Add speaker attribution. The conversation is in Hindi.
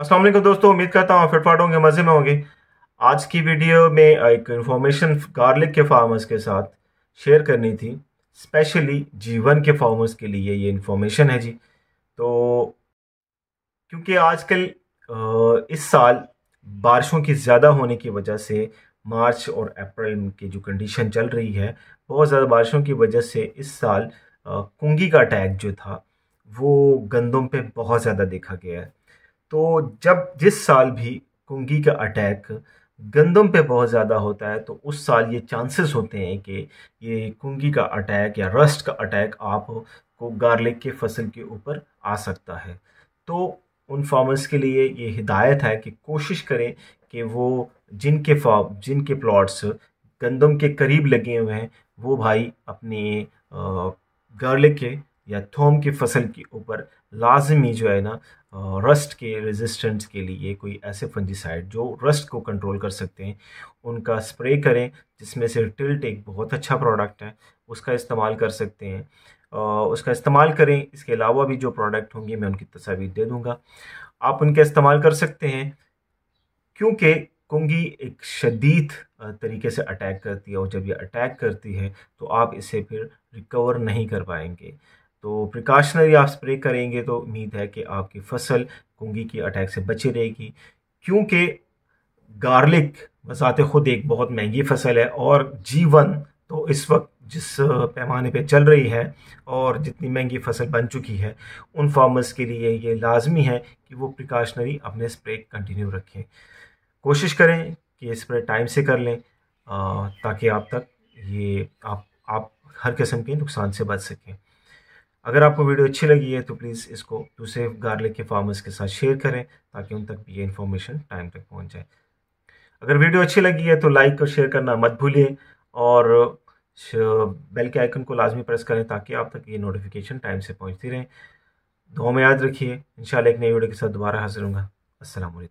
Speaker 1: असलम दोस्तों उम्मीद करता हूँ फिटफाट होंगे मज़े में होंगे आज की वीडियो में एक इन्फॉर्मेशन गार्लिक के फार्मर्स के साथ शेयर करनी थी स्पेशली जीवन के फार्मर्स के लिए ये इन्फॉर्मेशन है जी तो क्योंकि आजकल इस साल बारिशों की ज़्यादा होने की वजह से मार्च और अप्रैल की जो कंडीशन चल रही है बहुत ज़्यादा बारिशों की वजह से इस साल कुंगी का अटैक जो था वो गंदम पे बहुत ज़्यादा देखा गया है तो जब जिस साल भी कुंगी का अटैक गंदम पे बहुत ज़्यादा होता है तो उस साल ये चांसेस होते हैं कि ये कुंगी का अटैक या रस्ट का अटैक आप को गार्लिक के फसल के ऊपर आ सकता है तो उन फार्मर्स के लिए ये हिदायत है कि कोशिश करें कि वो जिनके फार्म जिनके प्लॉट्स गंदम के करीब लगे हुए हैं वो भाई अपने गार्लिक के या थोम की फसल के ऊपर लाजमी जो है ना रस्ट के रेजिस्टेंस के लिए कोई ऐसे फंजीसाइड जो रस्ट को कंट्रोल कर सकते हैं उनका स्प्रे करें जिसमें से टिल्ट एक बहुत अच्छा प्रोडक्ट है उसका इस्तेमाल कर सकते हैं उसका इस्तेमाल करें इसके अलावा भी जो प्रोडक्ट होंगे मैं उनकी तस्वीर दे दूँगा आप उनका इस्तेमाल कर सकते हैं क्योंकि कुंगी एक शदीद तरीके से अटैक करती है और जब ये अटैक करती है तो आप इसे फिर रिकवर नहीं कर पाएंगे तो प्रिकॉशनरी आप स्प्रे करेंगे तो उम्मीद है कि आपकी फसल कुंगी की अटैक से बची रहेगी क्योंकि गार्लिक बसाते ख़ुद एक बहुत महंगी फसल है और जीवन तो इस वक्त जिस पैमाने पे चल रही है और जितनी महंगी फसल बन चुकी है उन फार्मर्स के लिए ये लाजमी है कि वो प्रिकॉशनरी अपने स्प्रे कंटिन्यू रखें कोशिश करें कि स्प्रे टाइम से कर लें ताकि आप तक ये आप आप हर किस्म के नुकसान से बच सकें अगर आपको वीडियो अच्छी लगी है तो प्लीज़ इसको दूसरे गार्लिक के फार्मर्स के साथ शेयर करें ताकि उन तक ये इन्फॉर्मेशन टाइम तक पहुंच जाए अगर वीडियो अच्छी लगी है तो लाइक और शेयर करना मत भूलिए और बेल के आइकन को लाजमी प्रेस करें ताकि आप तक ये नोटिफिकेशन टाइम से पहुँचती रहें दो में याद रखिए इन एक नई वीडियो के साथ दोबारा हाजिर हूँगा असलम